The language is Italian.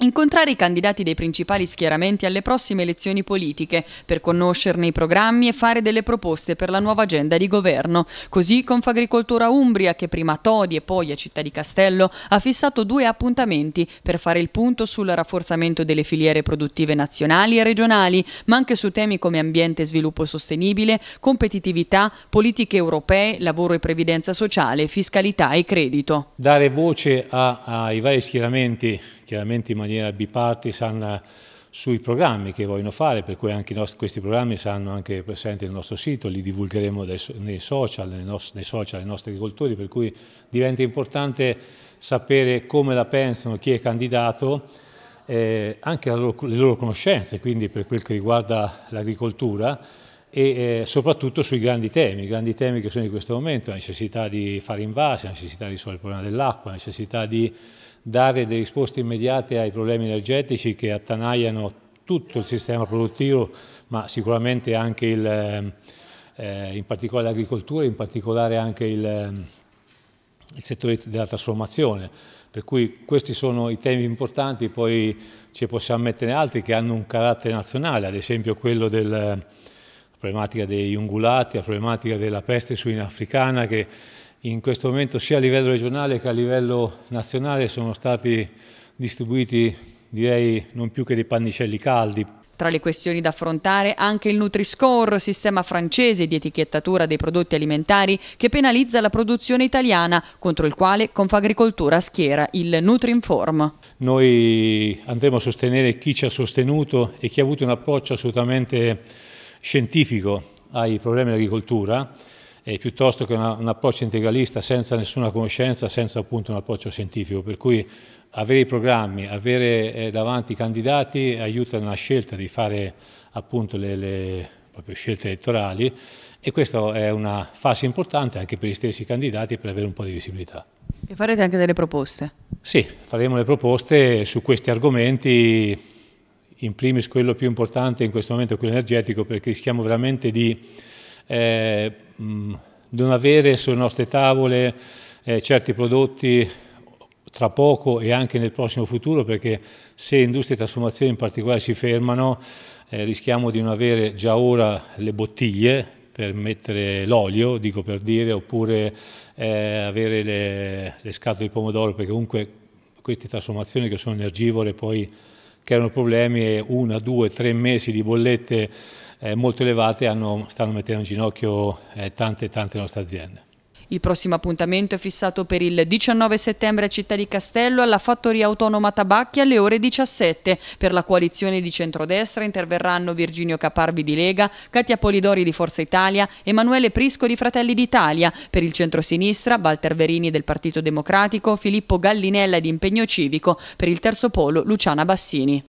Incontrare i candidati dei principali schieramenti alle prossime elezioni politiche per conoscerne i programmi e fare delle proposte per la nuova agenda di governo. Così Confagricoltura Umbria, che prima a Todi e poi a Città di Castello, ha fissato due appuntamenti per fare il punto sul rafforzamento delle filiere produttive nazionali e regionali, ma anche su temi come ambiente e sviluppo sostenibile, competitività, politiche europee, lavoro e previdenza sociale, fiscalità e credito. Dare voce a, ai vari schieramenti chiaramente in maniera bipartisan sui programmi che vogliono fare, per cui anche nostri, questi programmi saranno anche presenti nel nostro sito, li divulgheremo dai, nei, social, nei, nostri, nei social, ai nostri agricoltori, per cui diventa importante sapere come la pensano, chi è candidato, eh, anche loro, le loro conoscenze, quindi per quel che riguarda l'agricoltura, e eh, soprattutto sui grandi temi, i grandi temi che sono in questo momento, la necessità di fare invasi, la necessità di risolvere il problema dell'acqua, la necessità di dare delle risposte immediate ai problemi energetici che attanagliano tutto il sistema produttivo, ma sicuramente anche il, eh, eh in particolare l'agricoltura, in particolare anche il, ehm, il settore della trasformazione. Per cui questi sono i temi importanti, poi ci possiamo mettere altri che hanno un carattere nazionale, ad esempio quello del problematica degli ungulati, la problematica della peste suina africana che in questo momento sia a livello regionale che a livello nazionale sono stati distribuiti direi non più che dei pannicelli caldi. Tra le questioni da affrontare anche il Nutri-Score, sistema francese di etichettatura dei prodotti alimentari che penalizza la produzione italiana, contro il quale Confagricoltura schiera il Nutri-Inform. Noi andremo a sostenere chi ci ha sostenuto e chi ha avuto un approccio assolutamente scientifico ai problemi dell'agricoltura, eh, piuttosto che una, un approccio integralista senza nessuna conoscenza, senza appunto un approccio scientifico. Per cui avere i programmi, avere eh, davanti i candidati aiuta nella scelta di fare appunto le, le scelte elettorali e questa è una fase importante anche per gli stessi candidati per avere un po' di visibilità. E farete anche delle proposte? Sì, faremo le proposte su questi argomenti in primis quello più importante in questo momento è quello energetico, perché rischiamo veramente di eh, mm, non avere sulle nostre tavole eh, certi prodotti tra poco e anche nel prossimo futuro, perché se industrie e trasformazioni in particolare si fermano, eh, rischiamo di non avere già ora le bottiglie per mettere l'olio, dico per dire, oppure eh, avere le, le scatole di pomodoro, perché comunque queste trasformazioni che sono energivore poi che erano problemi e una, due, tre mesi di bollette eh, molto elevate hanno, stanno mettendo in ginocchio eh, tante tante nostre aziende. Il prossimo appuntamento è fissato per il 19 settembre a Città di Castello alla Fattoria Autonoma Tabacchi alle ore 17. Per la coalizione di centrodestra interverranno Virginio Caparvi di Lega, Katia Polidori di Forza Italia, Emanuele Prisco di Fratelli d'Italia. Per il centrosinistra Walter Verini del Partito Democratico, Filippo Gallinella di Impegno Civico. Per il terzo polo Luciana Bassini.